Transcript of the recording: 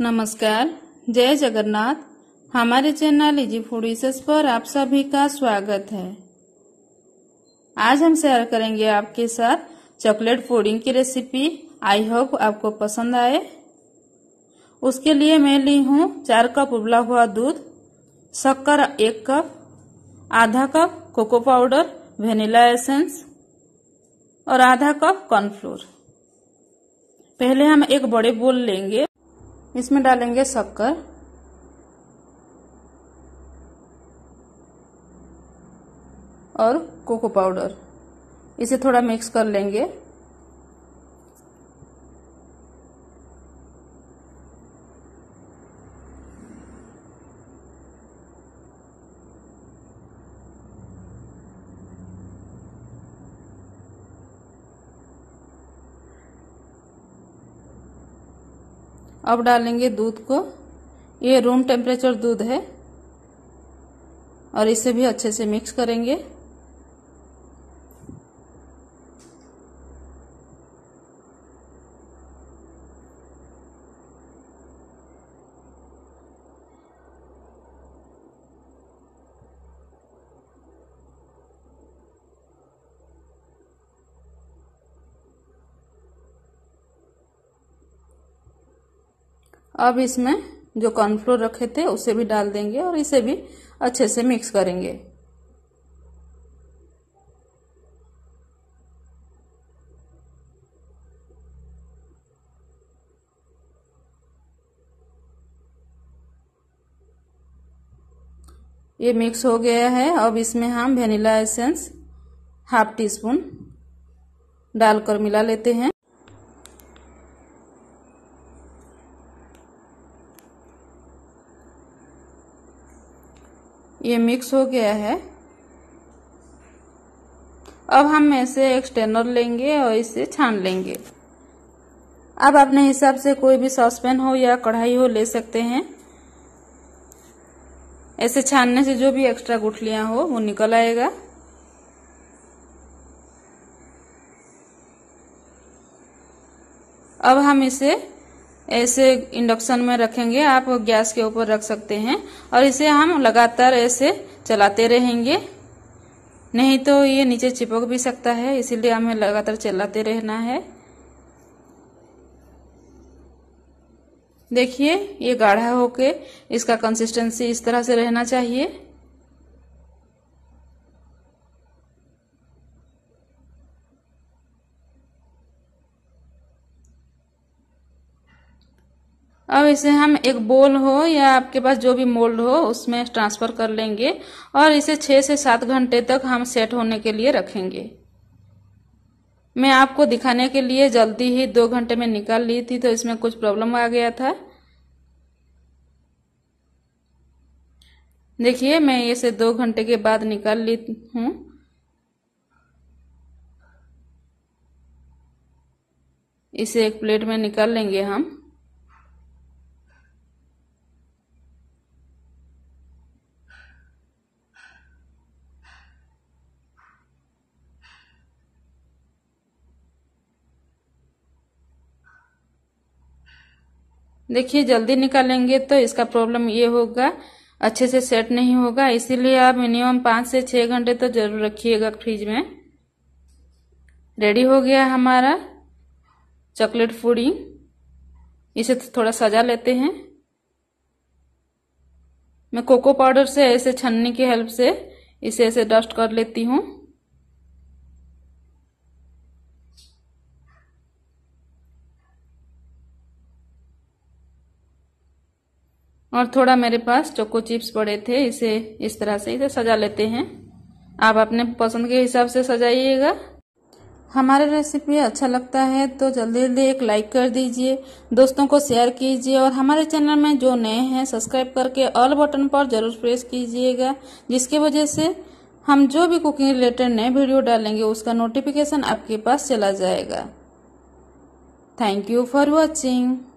नमस्कार जय जगन्नाथ हमारे चैनल इजी फूड विशेष पर आप सभी का स्वागत है आज हम शेयर करेंगे आपके साथ चॉकलेट पुडिंग की रेसिपी आई होप आपको पसंद आए उसके लिए मैं ली हूँ चार कप उबला हुआ दूध शक्कर एक कप आधा cup cocoa powder vanilla essence और आधा कप कॉर्नफ्लोर पहले हम एक बड़े बोल लेंगे इसमें डालेंगे शक्कर और कोको पाउडर इसे थोड़ा मिक्स कर लेंगे अब डालेंगे दूध को ये रूम टेम्परेचर दूध है और इसे भी अच्छे से मिक्स करेंगे अब इसमें जो कॉर्नफ्लोर रखे थे उसे भी डाल देंगे और इसे भी अच्छे से मिक्स करेंगे ये मिक्स हो गया है अब इसमें हम vanilla essence half teaspoon डालकर मिला लेते हैं ये मिक्स हो गया है अब हम ऐसे एक्सटेनर लेंगे और इसे छान लेंगे अब अपने हिसाब से कोई भी सॉसपैन हो या कढ़ाई हो ले सकते हैं ऐसे छानने से जो भी एक्स्ट्रा गुठलियां हो वो निकल आएगा अब हम इसे ऐसे इंडक्शन में रखेंगे आप गैस के ऊपर रख सकते हैं और इसे हम लगातार ऐसे चलाते रहेंगे नहीं तो ये नीचे चिपक भी सकता है इसीलिए हमें लगातार चलाते रहना है देखिए ये गाढ़ा होके इसका कंसिस्टेंसी इस तरह से रहना चाहिए अब इसे हम एक बोल हो या आपके पास जो भी मोल्ड हो उसमें ट्रांसफर कर लेंगे और इसे छह से सात घंटे तक हम सेट होने के लिए रखेंगे मैं आपको दिखाने के लिए जल्दी ही दो घंटे में निकाल ली थी तो इसमें कुछ प्रॉब्लम आ गया था देखिए मैं इसे दो घंटे के बाद निकाल ली हूं इसे एक प्लेट में निकाल लेंगे हम देखिए जल्दी निकालेंगे तो इसका प्रॉब्लम ये होगा अच्छे से सेट नहीं होगा इसीलिए आप मिनिमम पाँच से छः घंटे तो जरूर रखिएगा फ्रिज में रेडी हो गया हमारा चॉकलेट पुडिंग इसे तो थोड़ा सजा लेते हैं मैं कोको पाउडर से ऐसे छन्नी की हेल्प से इसे ऐसे डस्ट कर लेती हूँ और थोड़ा मेरे पास चोको चिप्स पड़े थे इसे इस तरह से इसे सजा लेते हैं आप अपने पसंद के हिसाब से सजाइएगा हमारा रेसिपी अच्छा लगता है तो जल्दी जल्दी एक लाइक कर दीजिए दोस्तों को शेयर कीजिए और हमारे चैनल में जो नए हैं सब्सक्राइब करके ऑल बटन पर जरूर प्रेस कीजिएगा जिसकी वजह से हम जो भी कुकिंग रिलेटेड नए वीडियो डालेंगे उसका नोटिफिकेशन आपके पास चला जाएगा थैंक यू फॉर वॉचिंग